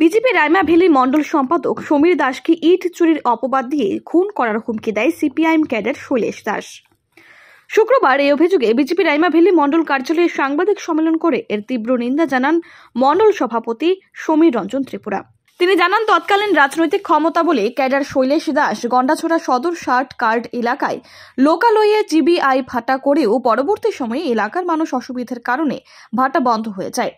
BJP Raima ভেলি মণ্ডল সম্পাদক সমীর দাসকে ইট চুরির অপবাদ দিয়ে খুন করার হুমকি দেয় সিপিআইএম ক্যাডার শৈলেশ দাস শুক্রবার এই অভিযোগে বিজেপি ভ্যালি মণ্ডল কার্যালয়ে সাংবাদিক সম্মেলন করে এর তীব্র নিন্দা জানান মণ্ডল সভাপতি সমীর রঞ্জন ত্রিপুরা তিনি জানান তৎকালীন রাজনৈতিক ক্ষমতা বলে ক্যাডার শৈলেশ দাস গন্ডাছড়া সদর শার্ট কার্ড এলাকায় লোকালয়ে জিবিআই ভাটা করেও পরবর্তী সময়ে এলাকার মানুষ অসুবিধার কারণে ভাটা বন্ধ হয়ে যায়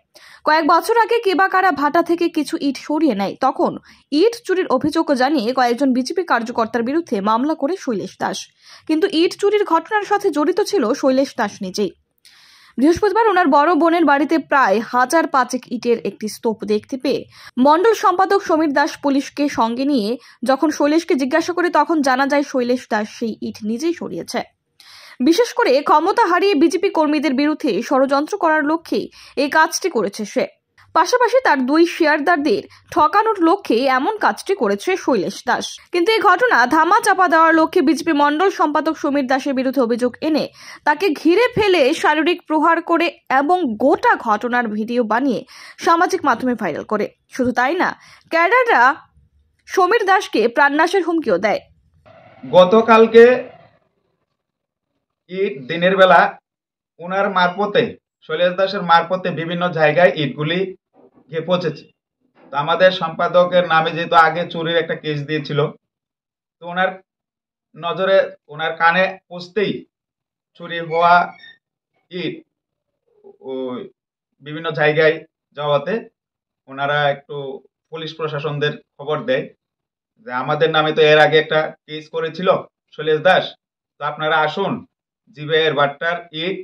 কয়েক বছর আগে কেবা কারা ভাটা থেকে কিছু ইট সরিয়ে নেয় তখন ইট চুরির অভিযোগ জানিয়ে কয়েকজন বিজেপি কার্যকর্তার বিরুদ্ধে মামলা করে শৈলেশ দাস কিন্তু ইট চুরির ঘটনার সাথে জড়িত ছিল শৈলেশ দাস নিজেই বৃহস্পতিবার ওনার বড় বোনের বাড়িতে প্রায় হাজার পাঁচেক ইটের একটি স্তূপ দেখতে পেয়ে মণ্ডল সম্পাদক সমীর দাস পুলিশকে সঙ্গে নিয়ে যখন শৈলেশকে জিজ্ঞাসা করে তখন জানা যায় শৈলেশ দাস সেই ইট নিজেই সরিয়েছে বিশেষ করে ক্ষমতা হারিয়ে বিজেপি কর্মীদের বিরুদ্ধে ষড়যন্ত্র করার লক্ষ্যে এই কাজটি করেছে সে পাশাপাশি তার দুই শেয়ারদারদের ঠকানোর লক্ষ্যে এমন কাজটি করেছে শৈলেশ দাস কিন্তু এই ঘটনা ধামা চাপা দেওয়ার লক্ষ্যে বিজেপি মণ্ডল সম্পাদক সমীর দাসের বিরুদ্ধে অভিযোগ এনে তাকে ঘিরে ফেলে শারীরিক প্রহার করে এবং গোটা ঘটনার ভিডিও বানিয়ে সামাজিক মাধ্যমে ভাইরাল করে শুধু তাই না ক্যাডাররা সমীর দাসকে প্রাণনাশের হুমকিও দেয় গতকালকে ইট দিনের বেলা ওনার মারপথে শৈলেশ দাসের মারপথে বিভিন্ন জায়গায় ইটগুলি গিয়ে পৌঁছেছে তো আমাদের সম্পাদকের নামে যেহেতু আগে চুরির একটা কেস দিয়েছিল তো ওনার নজরে ওনার কানে পৌঁছতেই চুরি হওয়া ইট বিভিন্ন জায়গায় যাওয়াতে ওনারা একটু পুলিশ প্রশাসনদের খবর দেয় যে আমাদের নামে তো এর আগে একটা কেস করেছিল শৈলেশ দাস তো আপনারা আসুন জিবের বাট্টার ইট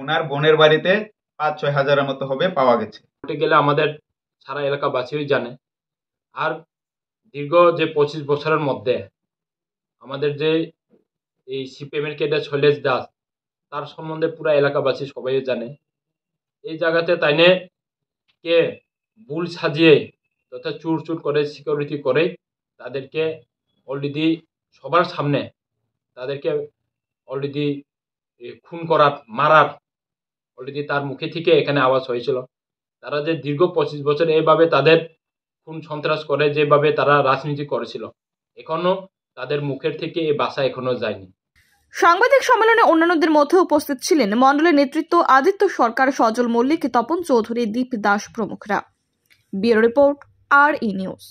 ওনার বোনের বাড়িতে পাঁচ ছয় হাজারের মতো হবে পাওয়া গেছে গেলে আমাদের সারা এলাকাবাসীও জানে আর দীর্ঘ যে পঁচিশ বছরের মধ্যে আমাদের যে এই সিপিএমের কেডার শৈলেশ দাস তার সম্বন্ধে পুরা এলাকাবাসী সবাই জানে এই জায়গাতে তাইনে কে ভুল সাজিয়ে তথা চুর চুর করে সিকিউরিটি করে তাদেরকে অলরেডি সবার সামনে তাদেরকে অলরেডি খুন করার মারার অলরেডি তার মুখে থেকে এখানে আওয়াজ হয়েছিল তারা যে দীর্ঘ পঁচিশ বছর এভাবে তাদের খুন সন্ত্রাস করে যেভাবে তারা রাজনীতি করেছিল এখনো তাদের মুখের থেকে এই বাসা এখনও যায়নি সাংবাদিক সম্মেলনে অন্যান্যদের মধ্যে উপস্থিত ছিলেন মণ্ডলের নেতৃত্ব আদিত্য সরকার সজল মল্লিক তপন চৌধুরী দীপ দাস প্রমুখরা bureau report R E news